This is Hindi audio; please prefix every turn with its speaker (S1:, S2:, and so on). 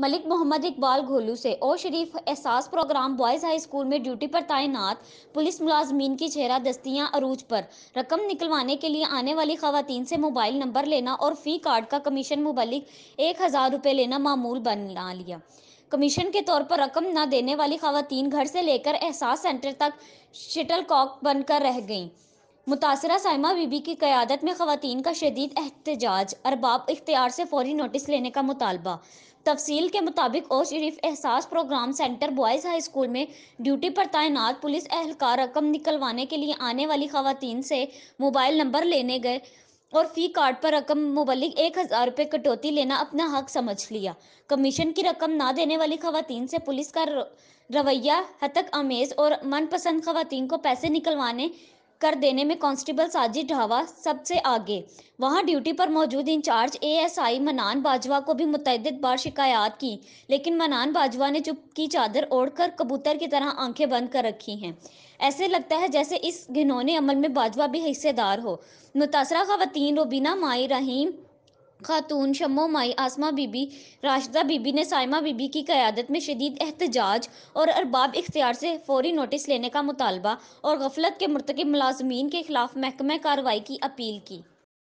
S1: मलिक मोहम्मद इकबाल घोलू से और Sharif Ehsaas programme boys high school में ड्यूटी पर तैनात पुलिस मुलाजमीन की चेहरा दस्तियाँ अरूज पर रकम निकलवाने के लिए आने वाली खातन से मोबाइल नंबर लेना और फ़ी कार्ड का कमीशन मुबलिक एक हज़ार रुपये लेना मामूल बना लिया कमीशन के तौर पर रकम न देने वाली खातन घर से लेकर एहसास सेंटर तक शटल कॉक बनकर रह गईं मुतासरा सैमा बीबी की क़्यादत में खातन का शदीद एहतजाज अरबाब इख्तियार से फौरी नोटिस लेने का मुतालबा तफसील के मुताबिक ओ Sharif Ehsaas programme centre boys high school में ड्यूटी पर तैनात पुलिस एहलकार रकम निकलवाने के लिए आने वाली खातन से मोबाइल नंबर लेने गए और फ़ी कार्ड पर रकम मुबलिक एक हज़ार रुपये कटौती लेना अपना हक समझ लिया कमीशन की रकम ना देने वाली खातन से पुलिस का रवैया हतक आमेज़ और मनपसंद खातन को पैसे निकलवाने कर देने में कांस्टेबल साजिद ढावा सबसे आगे वहां ड्यूटी पर मौजूद इंचार्ज एएसआई मनान बाजवा को भी मुतद बार शिकायत की लेकिन मनान बाजवा ने चुप की चादर ओढ़कर कबूतर की तरह आंखें बंद कर रखी हैं ऐसे लगता है जैसे इस घिनौने अमल में बाजवा भी हिस्सेदार हो मुतासरा खवतिन रोबीना माई रहीम खातून शमो माई आसमा बीबी राशिदा बीबी ने साइमा बीबी की क़्यादत में शदीद एहतजाज और अरबाब इख्तियार से फौरी नोटिस लेने का मुतालबा और गफलत के मरतकब मुलाजमीन के खिलाफ महकमा कार्रवाई की अपील की